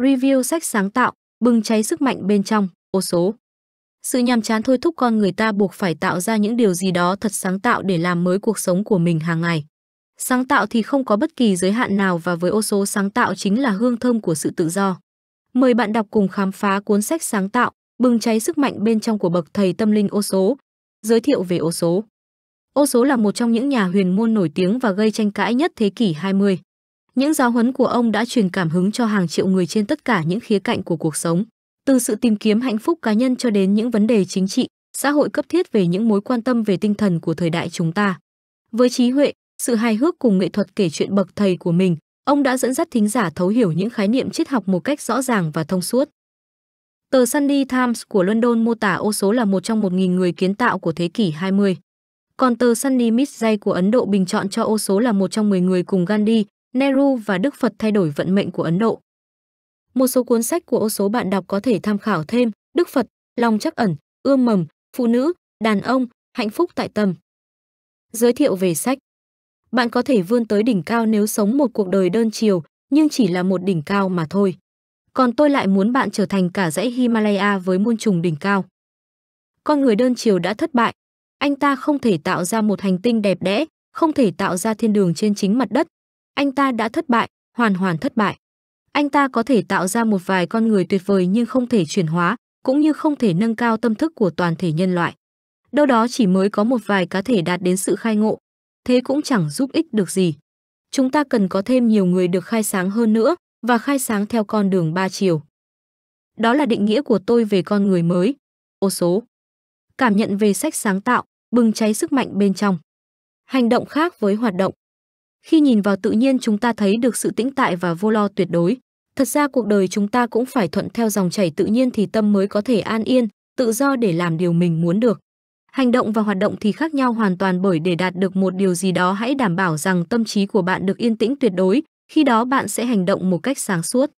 Review sách sáng tạo, bừng cháy sức mạnh bên trong, ô số. Sự nhàm chán thôi thúc con người ta buộc phải tạo ra những điều gì đó thật sáng tạo để làm mới cuộc sống của mình hàng ngày. Sáng tạo thì không có bất kỳ giới hạn nào và với ô số sáng tạo chính là hương thơm của sự tự do. Mời bạn đọc cùng khám phá cuốn sách sáng tạo, bừng cháy sức mạnh bên trong của bậc thầy tâm linh ô số. Giới thiệu về ô số. Ô số là một trong những nhà huyền môn nổi tiếng và gây tranh cãi nhất thế kỷ 20. Những giáo huấn của ông đã truyền cảm hứng cho hàng triệu người trên tất cả những khía cạnh của cuộc sống, từ sự tìm kiếm hạnh phúc cá nhân cho đến những vấn đề chính trị, xã hội cấp thiết về những mối quan tâm về tinh thần của thời đại chúng ta. Với trí huệ, sự hài hước cùng nghệ thuật kể chuyện bậc thầy của mình, ông đã dẫn dắt thính giả thấu hiểu những khái niệm triết học một cách rõ ràng và thông suốt. Tờ Sunday Times của London mô tả ô số là một trong một nghìn người kiến tạo của thế kỷ 20. Còn tờ Sunday Midsay của Ấn Độ bình chọn cho ô số là một trong 10 người cùng Gandhi, Nehru và Đức Phật thay đổi vận mệnh của Ấn Độ. Một số cuốn sách của ô số bạn đọc có thể tham khảo thêm Đức Phật, Lòng chắc ẩn, Ươm mầm, Phụ nữ, Đàn ông, Hạnh phúc tại tâm. Giới thiệu về sách Bạn có thể vươn tới đỉnh cao nếu sống một cuộc đời đơn chiều, nhưng chỉ là một đỉnh cao mà thôi. Còn tôi lại muốn bạn trở thành cả dãy Himalaya với muôn trùng đỉnh cao. Con người đơn chiều đã thất bại. Anh ta không thể tạo ra một hành tinh đẹp đẽ, không thể tạo ra thiên đường trên chính mặt đất, anh ta đã thất bại, hoàn hoàn thất bại. Anh ta có thể tạo ra một vài con người tuyệt vời nhưng không thể chuyển hóa, cũng như không thể nâng cao tâm thức của toàn thể nhân loại. Đâu đó chỉ mới có một vài cá thể đạt đến sự khai ngộ, thế cũng chẳng giúp ích được gì. Chúng ta cần có thêm nhiều người được khai sáng hơn nữa và khai sáng theo con đường ba chiều. Đó là định nghĩa của tôi về con người mới. Ô số. Cảm nhận về sách sáng tạo, bừng cháy sức mạnh bên trong. Hành động khác với hoạt động. Khi nhìn vào tự nhiên chúng ta thấy được sự tĩnh tại và vô lo tuyệt đối. Thật ra cuộc đời chúng ta cũng phải thuận theo dòng chảy tự nhiên thì tâm mới có thể an yên, tự do để làm điều mình muốn được. Hành động và hoạt động thì khác nhau hoàn toàn bởi để đạt được một điều gì đó hãy đảm bảo rằng tâm trí của bạn được yên tĩnh tuyệt đối, khi đó bạn sẽ hành động một cách sáng suốt.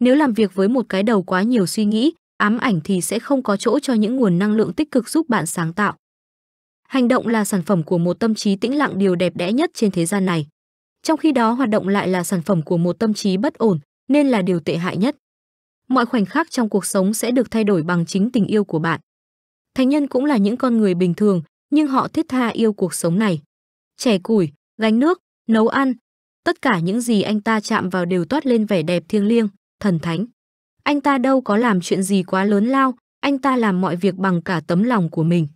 Nếu làm việc với một cái đầu quá nhiều suy nghĩ, ám ảnh thì sẽ không có chỗ cho những nguồn năng lượng tích cực giúp bạn sáng tạo. Hành động là sản phẩm của một tâm trí tĩnh lặng điều đẹp đẽ nhất trên thế gian này trong khi đó hoạt động lại là sản phẩm của một tâm trí bất ổn nên là điều tệ hại nhất mọi khoảnh khắc trong cuộc sống sẽ được thay đổi bằng chính tình yêu của bạn thánh nhân cũng là những con người bình thường nhưng họ thiết tha yêu cuộc sống này trẻ củi gánh nước nấu ăn tất cả những gì anh ta chạm vào đều toát lên vẻ đẹp thiêng liêng thần thánh anh ta đâu có làm chuyện gì quá lớn lao anh ta làm mọi việc bằng cả tấm lòng của mình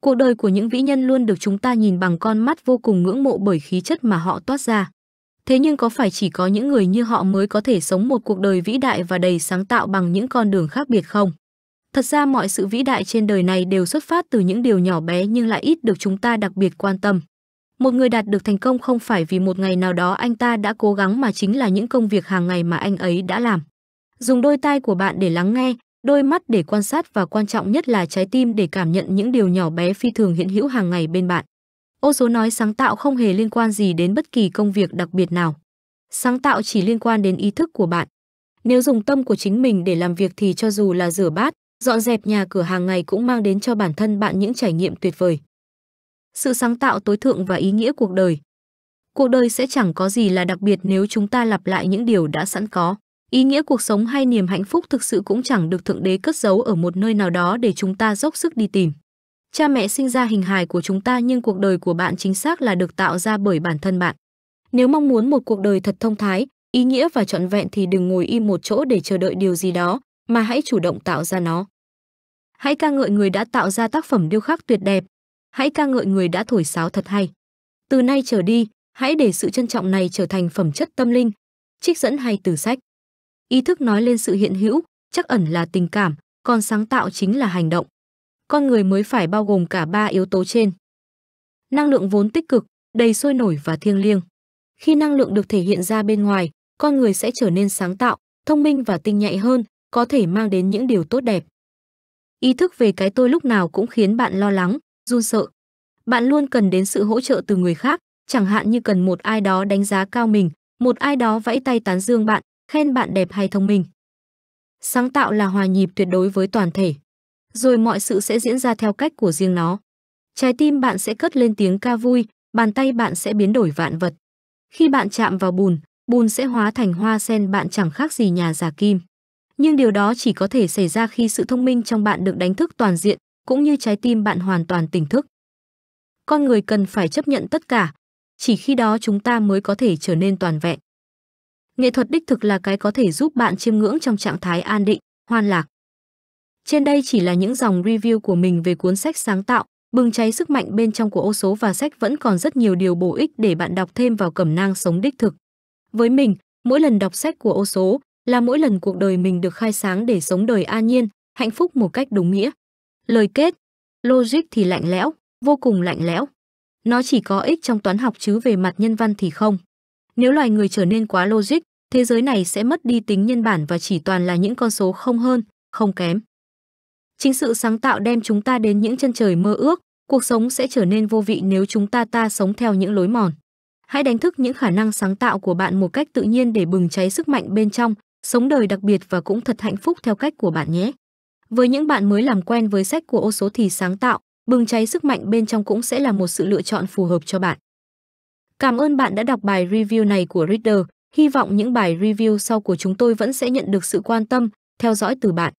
Cuộc đời của những vĩ nhân luôn được chúng ta nhìn bằng con mắt vô cùng ngưỡng mộ bởi khí chất mà họ toát ra. Thế nhưng có phải chỉ có những người như họ mới có thể sống một cuộc đời vĩ đại và đầy sáng tạo bằng những con đường khác biệt không? Thật ra mọi sự vĩ đại trên đời này đều xuất phát từ những điều nhỏ bé nhưng lại ít được chúng ta đặc biệt quan tâm. Một người đạt được thành công không phải vì một ngày nào đó anh ta đã cố gắng mà chính là những công việc hàng ngày mà anh ấy đã làm. Dùng đôi tai của bạn để lắng nghe, đôi mắt để quan sát và quan trọng nhất là trái tim để cảm nhận những điều nhỏ bé phi thường hiện hữu hàng ngày bên bạn. Ô số nói sáng tạo không hề liên quan gì đến bất kỳ công việc đặc biệt nào. Sáng tạo chỉ liên quan đến ý thức của bạn. Nếu dùng tâm của chính mình để làm việc thì cho dù là rửa bát, dọn dẹp nhà cửa hàng ngày cũng mang đến cho bản thân bạn những trải nghiệm tuyệt vời. Sự sáng tạo tối thượng và ý nghĩa cuộc đời. Cuộc đời sẽ chẳng có gì là đặc biệt nếu chúng ta lặp lại những điều đã sẵn có ý nghĩa cuộc sống hay niềm hạnh phúc thực sự cũng chẳng được thượng đế cất giấu ở một nơi nào đó để chúng ta dốc sức đi tìm cha mẹ sinh ra hình hài của chúng ta nhưng cuộc đời của bạn chính xác là được tạo ra bởi bản thân bạn nếu mong muốn một cuộc đời thật thông thái ý nghĩa và trọn vẹn thì đừng ngồi im một chỗ để chờ đợi điều gì đó mà hãy chủ động tạo ra nó hãy ca ngợi người đã tạo ra tác phẩm điêu khắc tuyệt đẹp hãy ca ngợi người đã thổi sáo thật hay từ nay trở đi hãy để sự trân trọng này trở thành phẩm chất tâm linh trích dẫn hay từ sách ý thức nói lên sự hiện hữu chắc ẩn là tình cảm còn sáng tạo chính là hành động con người mới phải bao gồm cả ba yếu tố trên năng lượng vốn tích cực đầy sôi nổi và thiêng liêng khi năng lượng được thể hiện ra bên ngoài con người sẽ trở nên sáng tạo thông minh và tinh nhạy hơn có thể mang đến những điều tốt đẹp ý thức về cái tôi lúc nào cũng khiến bạn lo lắng run sợ bạn luôn cần đến sự hỗ trợ từ người khác chẳng hạn như cần một ai đó đánh giá cao mình một ai đó vẫy tay tán dương bạn khen bạn đẹp hay thông minh. Sáng tạo là hòa nhịp tuyệt đối với toàn thể, rồi mọi sự sẽ diễn ra theo cách của riêng nó. Trái tim bạn sẽ cất lên tiếng ca vui, bàn tay bạn sẽ biến đổi vạn vật. Khi bạn chạm vào bùn, bùn sẽ hóa thành hoa sen bạn chẳng khác gì nhà giả kim. Nhưng điều đó chỉ có thể xảy ra khi sự thông minh trong bạn được đánh thức toàn diện, cũng như trái tim bạn hoàn toàn tỉnh thức. Con người cần phải chấp nhận tất cả, chỉ khi đó chúng ta mới có thể trở nên toàn vẹn. Nghệ thuật đích thực là cái có thể giúp bạn chiêm ngưỡng trong trạng thái an định, hoan lạc. Trên đây chỉ là những dòng review của mình về cuốn sách sáng tạo, bừng cháy sức mạnh bên trong của ô số và sách vẫn còn rất nhiều điều bổ ích để bạn đọc thêm vào cẩm nang sống đích thực. Với mình, mỗi lần đọc sách của ô số là mỗi lần cuộc đời mình được khai sáng để sống đời an nhiên, hạnh phúc một cách đúng nghĩa. Lời kết, logic thì lạnh lẽo, vô cùng lạnh lẽo. Nó chỉ có ích trong toán học chứ về mặt nhân văn thì không. Nếu loài người trở nên quá logic, thế giới này sẽ mất đi tính nhân bản và chỉ toàn là những con số không hơn, không kém. Chính sự sáng tạo đem chúng ta đến những chân trời mơ ước, cuộc sống sẽ trở nên vô vị nếu chúng ta ta sống theo những lối mòn. Hãy đánh thức những khả năng sáng tạo của bạn một cách tự nhiên để bừng cháy sức mạnh bên trong, sống đời đặc biệt và cũng thật hạnh phúc theo cách của bạn nhé. Với những bạn mới làm quen với sách của ô số thì sáng tạo, bừng cháy sức mạnh bên trong cũng sẽ là một sự lựa chọn phù hợp cho bạn. Cảm ơn bạn đã đọc bài review này của Reader. Hy vọng những bài review sau của chúng tôi vẫn sẽ nhận được sự quan tâm, theo dõi từ bạn.